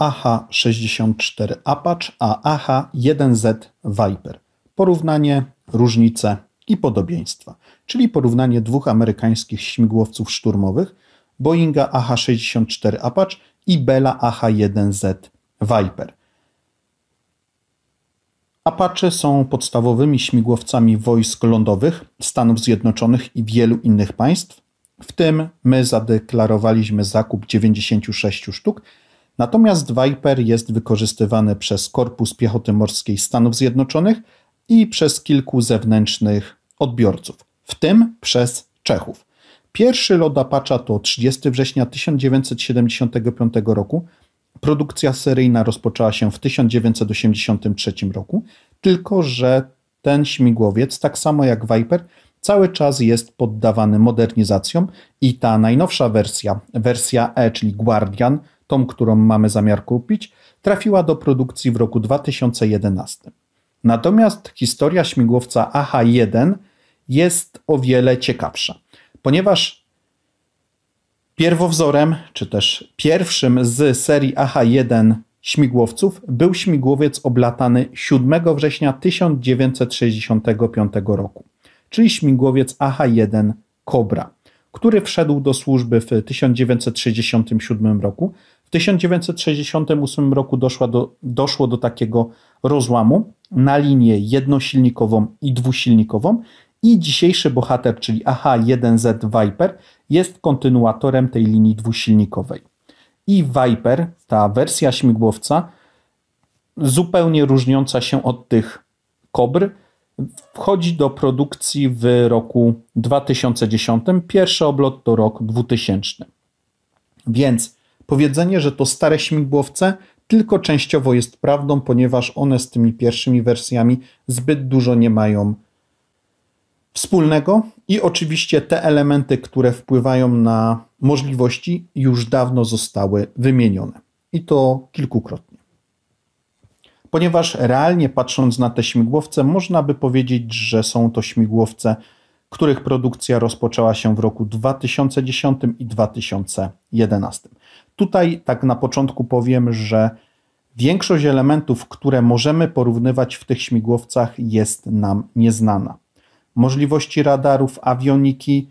AH-64 Apache, a AH-1Z Viper. Porównanie, różnice i podobieństwa, czyli porównanie dwóch amerykańskich śmigłowców szturmowych, Boeinga AH-64 Apache i Bella AH-1Z Viper. Apache są podstawowymi śmigłowcami wojsk lądowych Stanów Zjednoczonych i wielu innych państw, w tym my zadeklarowaliśmy zakup 96 sztuk, Natomiast Viper jest wykorzystywany przez Korpus Piechoty Morskiej Stanów Zjednoczonych i przez kilku zewnętrznych odbiorców, w tym przez Czechów. Pierwszy lot Apacza to 30 września 1975 roku. Produkcja seryjna rozpoczęła się w 1983 roku, tylko że ten śmigłowiec, tak samo jak Viper, cały czas jest poddawany modernizacjom i ta najnowsza wersja, wersja E, czyli Guardian, tą, którą mamy zamiar kupić, trafiła do produkcji w roku 2011. Natomiast historia śmigłowca AH-1 jest o wiele ciekawsza, ponieważ pierwowzorem, czy też pierwszym z serii AH-1 śmigłowców był śmigłowiec oblatany 7 września 1965 roku, czyli śmigłowiec AH-1 Cobra, który wszedł do służby w 1967 roku, w 1968 roku doszło do, doszło do takiego rozłamu na linię jednosilnikową i dwusilnikową i dzisiejszy bohater, czyli AH-1Z Viper, jest kontynuatorem tej linii dwusilnikowej. I Viper, ta wersja śmigłowca, zupełnie różniąca się od tych kobr, wchodzi do produkcji w roku 2010. Pierwszy oblot to rok 2000. Więc Powiedzenie, że to stare śmigłowce tylko częściowo jest prawdą, ponieważ one z tymi pierwszymi wersjami zbyt dużo nie mają wspólnego i oczywiście te elementy, które wpływają na możliwości, już dawno zostały wymienione i to kilkukrotnie. Ponieważ realnie patrząc na te śmigłowce, można by powiedzieć, że są to śmigłowce, których produkcja rozpoczęła się w roku 2010 i 2011. Tutaj tak na początku powiem, że większość elementów, które możemy porównywać w tych śmigłowcach jest nam nieznana. Możliwości radarów, awioniki,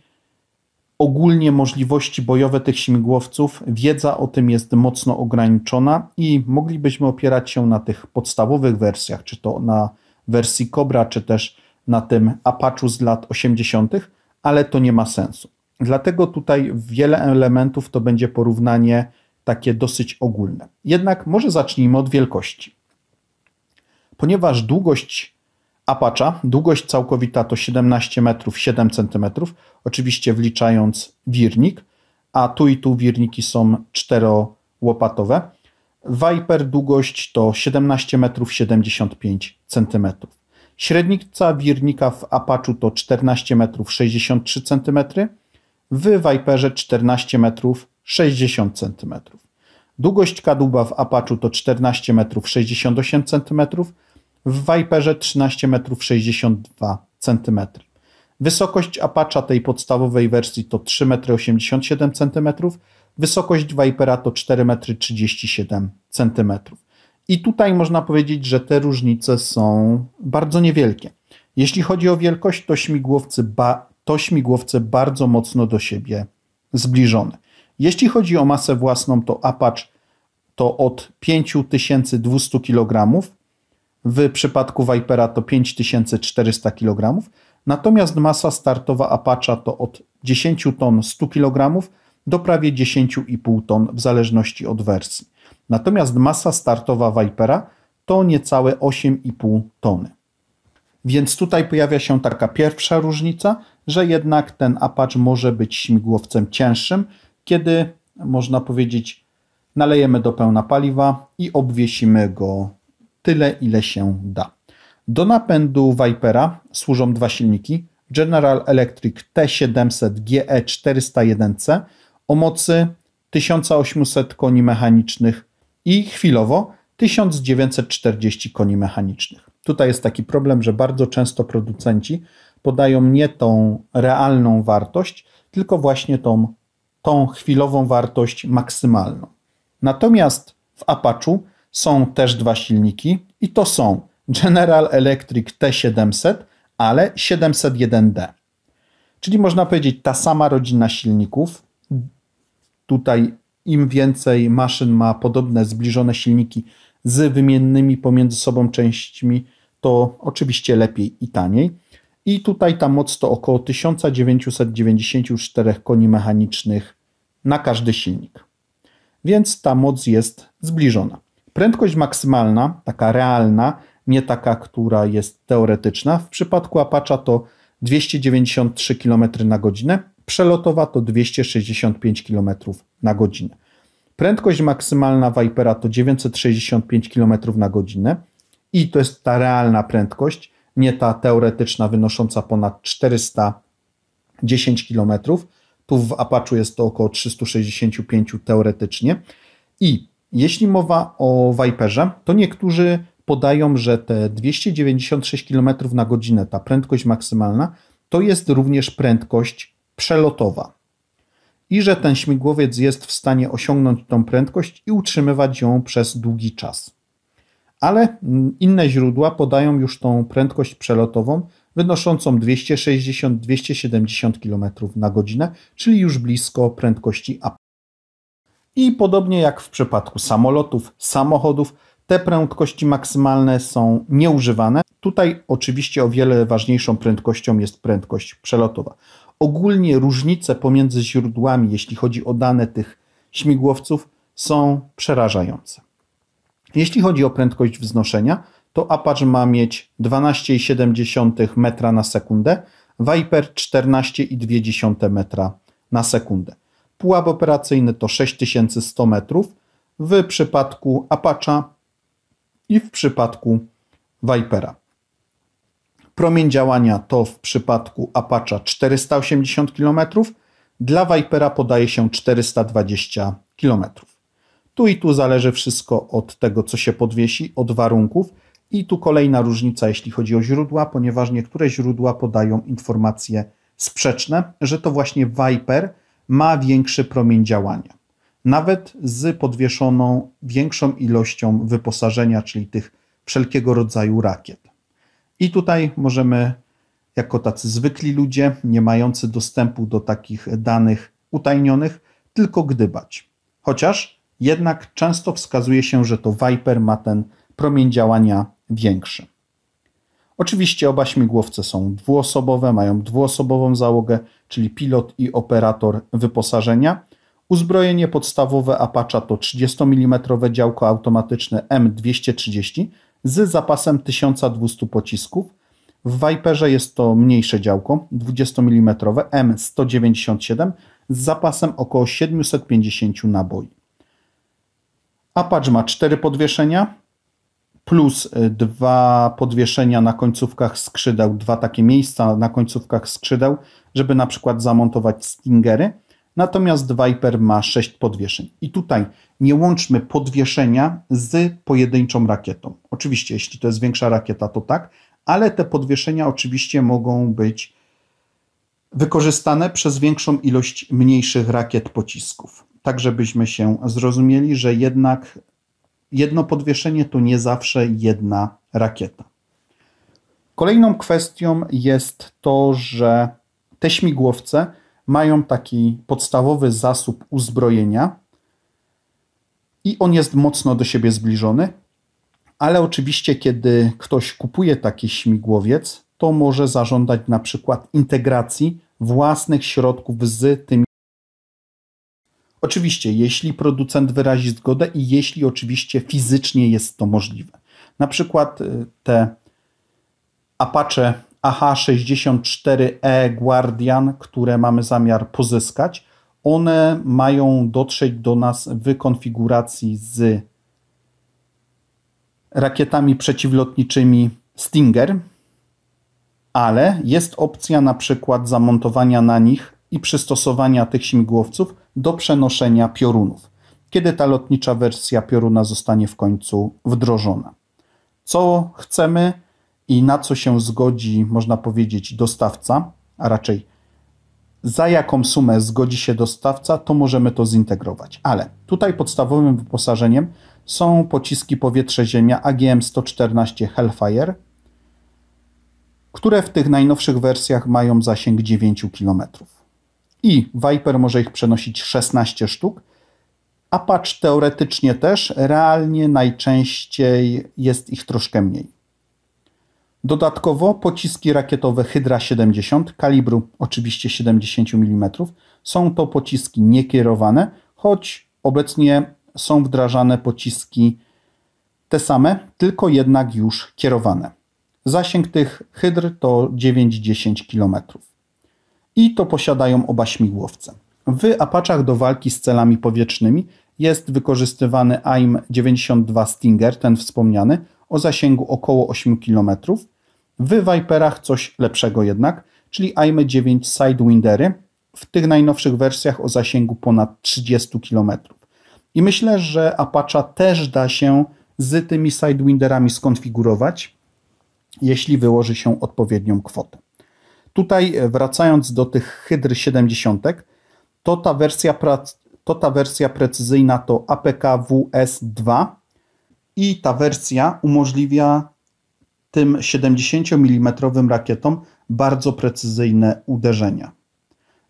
ogólnie możliwości bojowe tych śmigłowców, wiedza o tym jest mocno ograniczona i moglibyśmy opierać się na tych podstawowych wersjach, czy to na wersji Cobra, czy też na tym Apachu z lat 80., ale to nie ma sensu. Dlatego tutaj wiele elementów to będzie porównanie takie dosyć ogólne. Jednak może zacznijmy od wielkości. Ponieważ długość Apacza, długość całkowita to 17 metrów 7 cm, oczywiście wliczając wirnik, a tu i tu wirniki są czterołopatowe. Viper długość to 17 metrów 75 cm. Średnica wirnika w apaczu to 14 metrów 63 centymetry w Viperze 14 metrów 60 cm. Długość kadłuba w Apachu to 14 metrów 68 cm, w Viperze 13 metrów 62 cm. Wysokość Apacha tej podstawowej wersji to 3,87 m, wysokość Vipera to 4,37 m. I tutaj można powiedzieć, że te różnice są bardzo niewielkie. Jeśli chodzi o wielkość, to śmigłowcy ba to śmigłowce bardzo mocno do siebie zbliżone. Jeśli chodzi o masę własną, to Apache to od 5200 kg, w przypadku Vipera to 5400 kg, natomiast masa startowa Apache to od 10 ton 100 kg do prawie 10,5 ton w zależności od wersji. Natomiast masa startowa Vipera to niecałe 8,5 tony. Więc tutaj pojawia się taka pierwsza różnica, że jednak ten Apache może być śmigłowcem cięższym, kiedy można powiedzieć nalejemy do pełna paliwa i obwiesimy go tyle ile się da. Do napędu Vipera służą dwa silniki General Electric T700 GE401C o mocy 1800 koni mechanicznych i chwilowo 1940 koni mechanicznych. Tutaj jest taki problem, że bardzo często producenci podają nie tą realną wartość, tylko właśnie tą, tą chwilową wartość maksymalną. Natomiast w Apache są też dwa silniki i to są General Electric T700, ale 701D. Czyli można powiedzieć ta sama rodzina silników. Tutaj im więcej maszyn ma podobne zbliżone silniki z wymiennymi pomiędzy sobą częściami, to oczywiście lepiej i taniej i tutaj ta moc to około 1994 koni mechanicznych na każdy silnik. Więc ta moc jest zbliżona. Prędkość maksymalna, taka realna, nie taka, która jest teoretyczna. W przypadku Apacza to 293 km na godzinę, przelotowa to 265 km na godzinę. Prędkość maksymalna Vipera to 965 km na godzinę i to jest ta realna prędkość nie ta teoretyczna wynosząca ponad 410 km. Tu w Apache jest to około 365 teoretycznie. I jeśli mowa o Viperze, to niektórzy podają, że te 296 km na godzinę, ta prędkość maksymalna, to jest również prędkość przelotowa. I że ten śmigłowiec jest w stanie osiągnąć tą prędkość i utrzymywać ją przez długi czas ale mm, inne źródła podają już tą prędkość przelotową wynoszącą 260-270 km na godzinę, czyli już blisko prędkości Apollo. I podobnie jak w przypadku samolotów, samochodów, te prędkości maksymalne są nieużywane. Tutaj oczywiście o wiele ważniejszą prędkością jest prędkość przelotowa. Ogólnie różnice pomiędzy źródłami, jeśli chodzi o dane tych śmigłowców, są przerażające. Jeśli chodzi o prędkość wznoszenia, to Apache ma mieć 12,7 metra na sekundę, Viper 14,2 metra na sekundę. Pułap operacyjny to 6100 metrów w przypadku Apache'a i w przypadku Vipera. Promień działania to w przypadku Apache'a 480 km, dla Vipera podaje się 420 km. Tu i tu zależy wszystko od tego, co się podwiesi, od warunków. I tu kolejna różnica, jeśli chodzi o źródła, ponieważ niektóre źródła podają informacje sprzeczne, że to właśnie Viper ma większy promień działania. Nawet z podwieszoną większą ilością wyposażenia, czyli tych wszelkiego rodzaju rakiet. I tutaj możemy, jako tacy zwykli ludzie, nie mający dostępu do takich danych utajnionych, tylko gdybać. Chociaż jednak często wskazuje się, że to Viper ma ten promień działania większy. Oczywiście oba śmigłowce są dwuosobowe, mają dwuosobową załogę, czyli pilot i operator wyposażenia. Uzbrojenie podstawowe Apache to 30 mm działko automatyczne M230 z zapasem 1200 pocisków. W Viperze jest to mniejsze działko 20 mm M197 z zapasem około 750 naboi. Apache ma cztery podwieszenia plus y, dwa podwieszenia na końcówkach skrzydeł, dwa takie miejsca na końcówkach skrzydeł, żeby na przykład zamontować stingery. Natomiast Viper ma sześć podwieszeń. I tutaj nie łączmy podwieszenia z pojedynczą rakietą. Oczywiście, jeśli to jest większa rakieta, to tak, ale te podwieszenia oczywiście mogą być wykorzystane przez większą ilość mniejszych rakiet pocisków tak żebyśmy się zrozumieli, że jednak jedno podwieszenie to nie zawsze jedna rakieta. Kolejną kwestią jest to, że te śmigłowce mają taki podstawowy zasób uzbrojenia i on jest mocno do siebie zbliżony, ale oczywiście, kiedy ktoś kupuje taki śmigłowiec, to może zażądać na przykład integracji własnych środków z tymi Oczywiście, jeśli producent wyrazi zgodę i jeśli oczywiście fizycznie jest to możliwe. Na przykład y, te Apache AH64E Guardian, które mamy zamiar pozyskać, one mają dotrzeć do nas w konfiguracji z rakietami przeciwlotniczymi Stinger, ale jest opcja na przykład zamontowania na nich i przystosowania tych śmigłowców do przenoszenia piorunów, kiedy ta lotnicza wersja pioruna zostanie w końcu wdrożona. Co chcemy i na co się zgodzi, można powiedzieć, dostawca, a raczej za jaką sumę zgodzi się dostawca, to możemy to zintegrować. Ale tutaj podstawowym wyposażeniem są pociski powietrze-ziemia AGM-114 Hellfire, które w tych najnowszych wersjach mają zasięg 9 km i Viper może ich przenosić 16 sztuk. Apache teoretycznie też, realnie najczęściej jest ich troszkę mniej. Dodatkowo pociski rakietowe Hydra 70 kalibru oczywiście 70 mm są to pociski niekierowane, choć obecnie są wdrażane pociski te same, tylko jednak już kierowane. Zasięg tych hydr to 9-10 km i to posiadają oba śmigłowce. W Apaczach do walki z celami powietrznymi jest wykorzystywany AIM-92 Stinger, ten wspomniany, o zasięgu około 8 km. W Viperach coś lepszego jednak, czyli AIM-9 Sidewindery, w tych najnowszych wersjach o zasięgu ponad 30 km. I myślę, że Apache też da się z tymi Sidewinderami skonfigurować, jeśli wyłoży się odpowiednią kwotę. Tutaj e, wracając do tych Hydr 70, to ta wersja, to ta wersja precyzyjna to APK WS2 i ta wersja umożliwia tym 70 mm rakietom bardzo precyzyjne uderzenia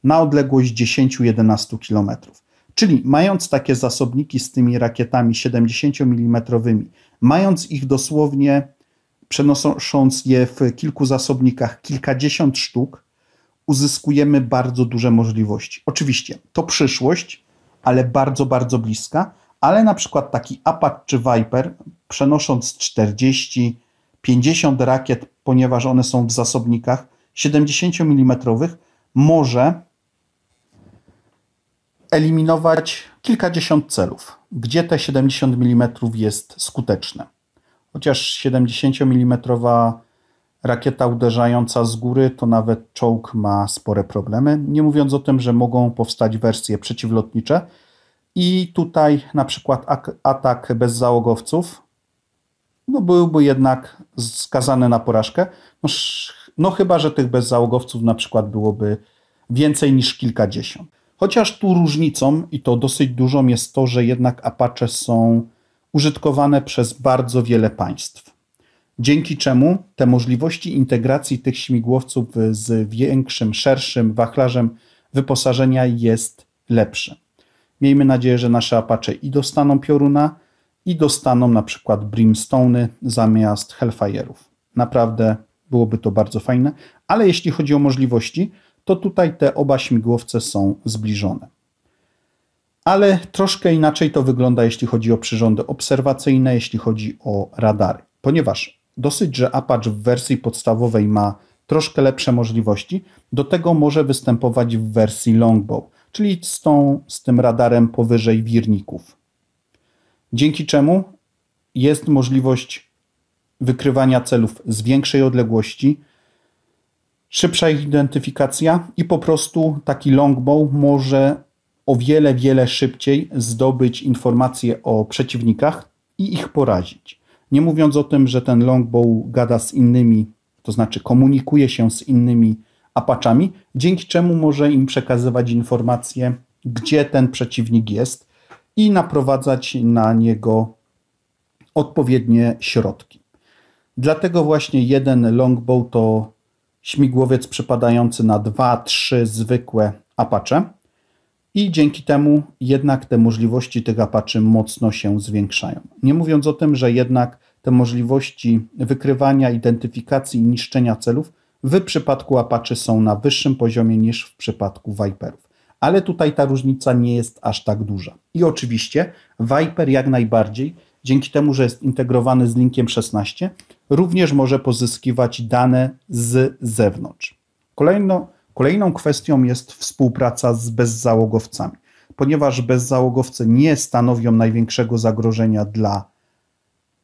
na odległość 10-11 km. Czyli mając takie zasobniki z tymi rakietami 70 mm, mając ich dosłownie przenosząc je w kilku zasobnikach kilkadziesiąt sztuk, uzyskujemy bardzo duże możliwości. Oczywiście to przyszłość, ale bardzo, bardzo bliska, ale na przykład taki Apache czy Viper, przenosząc 40, 50 rakiet, ponieważ one są w zasobnikach 70 mm, może eliminować kilkadziesiąt celów, gdzie te 70 mm jest skuteczne. Chociaż 70 mm rakieta uderzająca z góry to nawet czołg ma spore problemy. Nie mówiąc o tym, że mogą powstać wersje przeciwlotnicze. I tutaj na przykład atak bez załogowców no byłby jednak skazany na porażkę. No, no chyba, że tych bezzałogowców na przykład byłoby więcej niż kilkadziesiąt. Chociaż tu różnicą i to dosyć dużą jest to, że jednak Apache są użytkowane przez bardzo wiele państw. Dzięki czemu te możliwości integracji tych śmigłowców z większym, szerszym wachlarzem wyposażenia jest lepsze. Miejmy nadzieję, że nasze Apache i dostaną pioruna, i dostaną na przykład Brimstone'y zamiast Hellfire'ów. Naprawdę byłoby to bardzo fajne, ale jeśli chodzi o możliwości, to tutaj te oba śmigłowce są zbliżone ale troszkę inaczej to wygląda, jeśli chodzi o przyrządy obserwacyjne, jeśli chodzi o radary. Ponieważ dosyć, że Apache w wersji podstawowej ma troszkę lepsze możliwości, do tego może występować w wersji longbow, czyli z, tą, z tym radarem powyżej wirników. Dzięki czemu jest możliwość wykrywania celów z większej odległości, szybsza ich identyfikacja i po prostu taki longbow może o wiele, wiele szybciej zdobyć informacje o przeciwnikach i ich porazić. Nie mówiąc o tym, że ten longbow gada z innymi, to znaczy komunikuje się z innymi apaczami, dzięki czemu może im przekazywać informacje, gdzie ten przeciwnik jest i naprowadzać na niego odpowiednie środki. Dlatego właśnie jeden longbow to śmigłowiec przypadający na dwa, trzy zwykłe apacze i dzięki temu jednak te możliwości tych apaczy mocno się zwiększają. Nie mówiąc o tym, że jednak te możliwości wykrywania, identyfikacji i niszczenia celów w przypadku apaczy są na wyższym poziomie niż w przypadku Viperów. Ale tutaj ta różnica nie jest aż tak duża. I oczywiście Viper jak najbardziej, dzięki temu, że jest integrowany z linkiem 16, również może pozyskiwać dane z zewnątrz. Kolejno Kolejną kwestią jest współpraca z bezzałogowcami, ponieważ bezzałogowce nie stanowią największego zagrożenia dla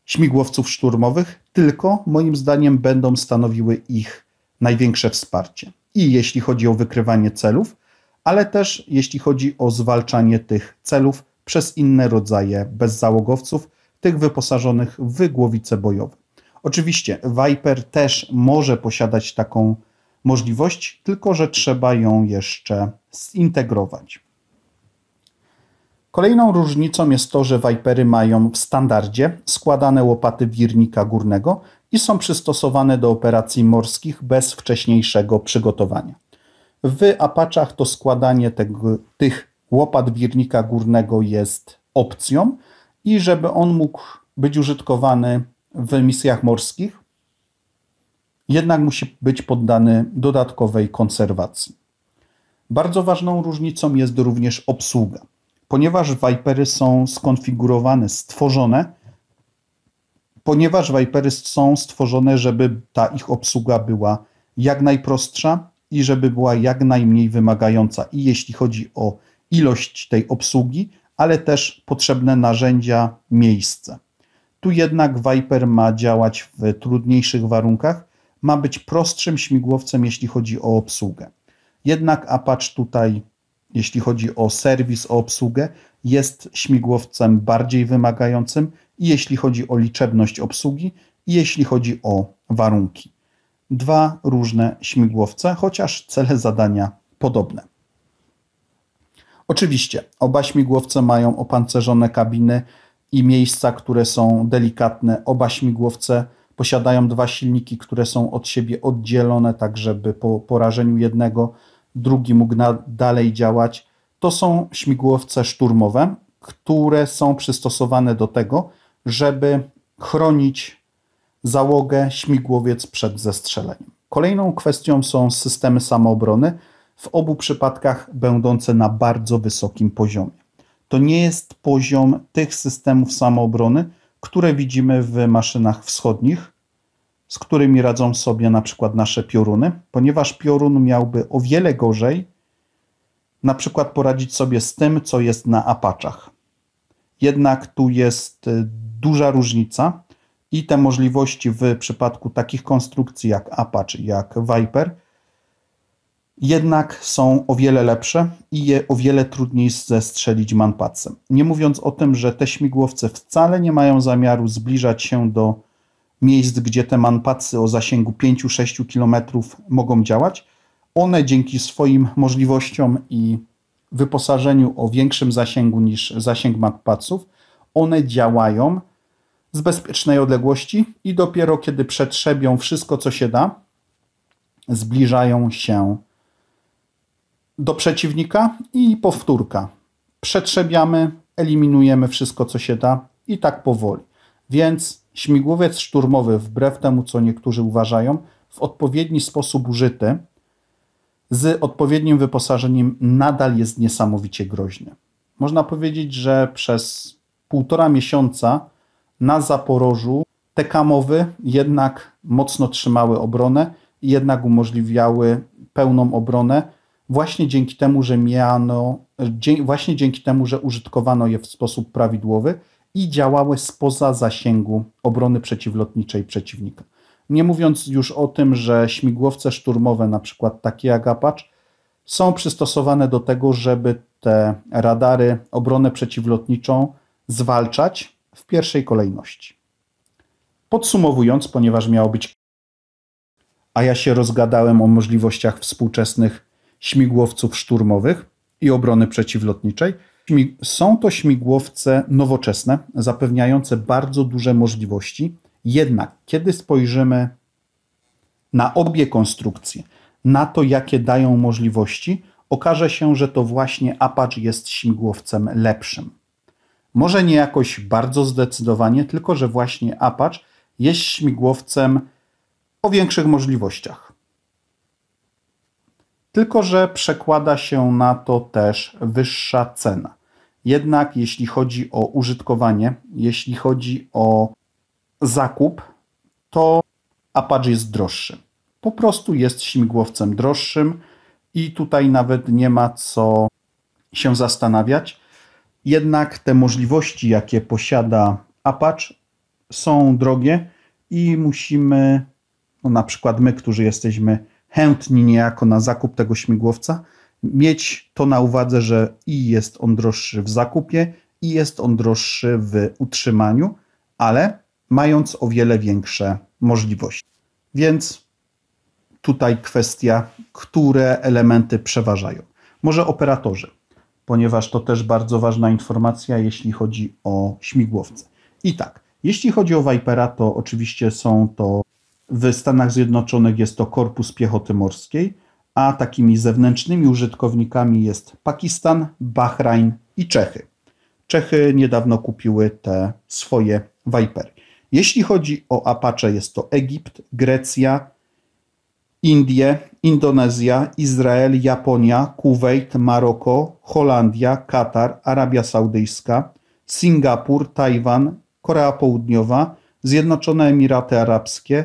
śmigłowców szturmowych, tylko moim zdaniem będą stanowiły ich największe wsparcie. I jeśli chodzi o wykrywanie celów, ale też jeśli chodzi o zwalczanie tych celów przez inne rodzaje bezzałogowców, tych wyposażonych w głowice bojowe. Oczywiście Viper też może posiadać taką możliwość, tylko że trzeba ją jeszcze zintegrować. Kolejną różnicą jest to, że Vipery mają w standardzie składane łopaty wirnika górnego i są przystosowane do operacji morskich bez wcześniejszego przygotowania. W Apaczach to składanie tego, tych łopat wirnika górnego jest opcją i żeby on mógł być użytkowany w misjach morskich, jednak musi być poddany dodatkowej konserwacji. Bardzo ważną różnicą jest również obsługa. Ponieważ Vipery są skonfigurowane, stworzone, ponieważ Vipery są stworzone, żeby ta ich obsługa była jak najprostsza i żeby była jak najmniej wymagająca. I jeśli chodzi o ilość tej obsługi, ale też potrzebne narzędzia, miejsce. Tu jednak Viper ma działać w trudniejszych warunkach, ma być prostszym śmigłowcem, jeśli chodzi o obsługę. Jednak Apache tutaj, jeśli chodzi o serwis, o obsługę, jest śmigłowcem bardziej wymagającym, jeśli chodzi o liczebność obsługi, jeśli chodzi o warunki. Dwa różne śmigłowce, chociaż cele zadania podobne. Oczywiście, oba śmigłowce mają opancerzone kabiny i miejsca, które są delikatne. Oba śmigłowce posiadają dwa silniki, które są od siebie oddzielone, tak żeby po porażeniu jednego drugi mógł dalej działać. To są śmigłowce szturmowe, które są przystosowane do tego, żeby chronić załogę, śmigłowiec przed zestrzeleniem. Kolejną kwestią są systemy samoobrony, w obu przypadkach będące na bardzo wysokim poziomie. To nie jest poziom tych systemów samoobrony, które widzimy w maszynach wschodnich, z którymi radzą sobie na przykład nasze pioruny, ponieważ piorun miałby o wiele gorzej na przykład poradzić sobie z tym, co jest na apaczach. Jednak tu jest y, duża różnica i te możliwości w przypadku takich konstrukcji jak Apache, jak Viper jednak są o wiele lepsze i je o wiele trudniej zestrzelić manpacem. Nie mówiąc o tym, że te śmigłowce wcale nie mają zamiaru zbliżać się do miejsc, gdzie te manpacy o zasięgu 5-6 km mogą działać. One dzięki swoim możliwościom i wyposażeniu o większym zasięgu niż zasięg manpaców, one działają z bezpiecznej odległości i dopiero kiedy przetrzebią wszystko, co się da, zbliżają się do przeciwnika i powtórka. Przetrzebiamy, eliminujemy wszystko, co się da i tak powoli. Więc śmigłowiec szturmowy, wbrew temu, co niektórzy uważają, w odpowiedni sposób użyty, z odpowiednim wyposażeniem, nadal jest niesamowicie groźny. Można powiedzieć, że przez półtora miesiąca na Zaporożu te kamowy jednak mocno trzymały obronę i jednak umożliwiały pełną obronę właśnie dzięki temu, że miano, właśnie dzięki temu, że użytkowano je w sposób prawidłowy i działały spoza zasięgu obrony przeciwlotniczej przeciwnika. Nie mówiąc już o tym, że śmigłowce szturmowe, na przykład takie jak Apache, są przystosowane do tego, żeby te radary obronę przeciwlotniczą zwalczać w pierwszej kolejności. Podsumowując, ponieważ miało być, a ja się rozgadałem o możliwościach współczesnych śmigłowców szturmowych i obrony przeciwlotniczej. Są to śmigłowce nowoczesne, zapewniające bardzo duże możliwości. Jednak, kiedy spojrzymy na obie konstrukcje, na to, jakie dają możliwości, okaże się, że to właśnie Apache jest śmigłowcem lepszym. Może nie jakoś bardzo zdecydowanie, tylko że właśnie Apache jest śmigłowcem o większych możliwościach tylko że przekłada się na to też wyższa cena. Jednak jeśli chodzi o użytkowanie, jeśli chodzi o zakup, to Apache jest droższy. Po prostu jest śmigłowcem droższym i tutaj nawet nie ma co się zastanawiać. Jednak te możliwości, jakie posiada Apache, są drogie i musimy, no na przykład my, którzy jesteśmy chętni niejako na zakup tego śmigłowca, mieć to na uwadze, że i jest on droższy w zakupie, i jest on droższy w utrzymaniu, ale mając o wiele większe możliwości. Więc tutaj kwestia, które elementy przeważają. Może operatorzy, ponieważ to też bardzo ważna informacja, jeśli chodzi o śmigłowce. I tak, jeśli chodzi o Vipera, to oczywiście są to w Stanach Zjednoczonych jest to Korpus Piechoty Morskiej, a takimi zewnętrznymi użytkownikami jest Pakistan, Bahrajn i Czechy. Czechy niedawno kupiły te swoje Vipery. Jeśli chodzi o Apache, jest to Egipt, Grecja, Indie, Indonezja, Izrael, Japonia, Kuwait, Maroko, Holandia, Katar, Arabia Saudyjska, Singapur, Tajwan, Korea Południowa, Zjednoczone Emiraty Arabskie,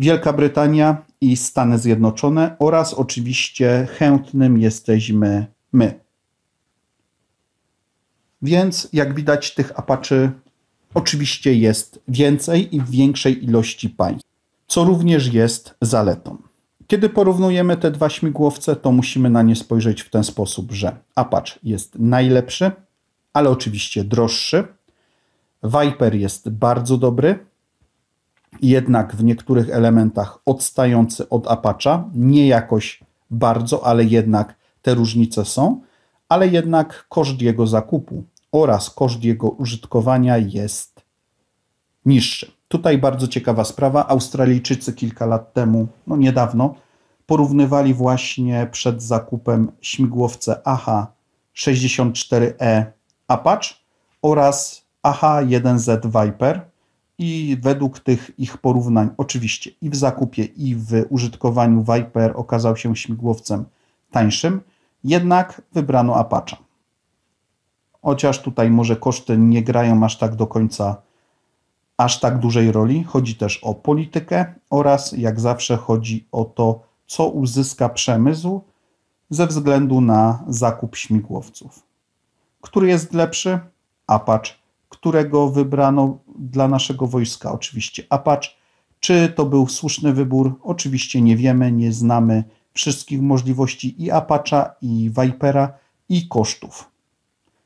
Wielka Brytania i Stany Zjednoczone oraz oczywiście chętnym jesteśmy my. Więc jak widać tych apaczy oczywiście jest więcej i w większej ilości państw, co również jest zaletą. Kiedy porównujemy te dwa śmigłowce, to musimy na nie spojrzeć w ten sposób, że Apache jest najlepszy, ale oczywiście droższy. Viper jest bardzo dobry, jednak w niektórych elementach odstający od Apacha, nie jakoś bardzo, ale jednak te różnice są, ale jednak koszt jego zakupu oraz koszt jego użytkowania jest niższy. Tutaj bardzo ciekawa sprawa. Australijczycy kilka lat temu, no niedawno, porównywali właśnie przed zakupem śmigłowce AH-64E Apache oraz AH-1Z Viper i według tych ich porównań, oczywiście i w zakupie, i w użytkowaniu Viper okazał się śmigłowcem tańszym, jednak wybrano Apache. Chociaż tutaj może koszty nie grają aż tak do końca aż tak dużej roli, chodzi też o politykę oraz jak zawsze chodzi o to, co uzyska przemysł ze względu na zakup śmigłowców. Który jest lepszy? Apache którego wybrano dla naszego wojska, oczywiście Apache. Czy to był słuszny wybór? Oczywiście nie wiemy, nie znamy wszystkich możliwości i Apacha, i Vipera, i kosztów.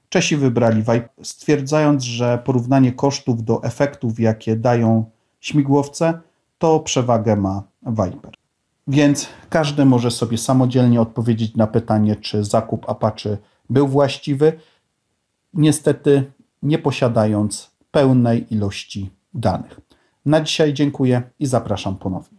Czesi wybrali Viper, stwierdzając, że porównanie kosztów do efektów, jakie dają śmigłowce, to przewagę ma Viper. Więc każdy może sobie samodzielnie odpowiedzieć na pytanie, czy zakup Apache był właściwy. Niestety nie posiadając pełnej ilości danych. Na dzisiaj dziękuję i zapraszam ponownie.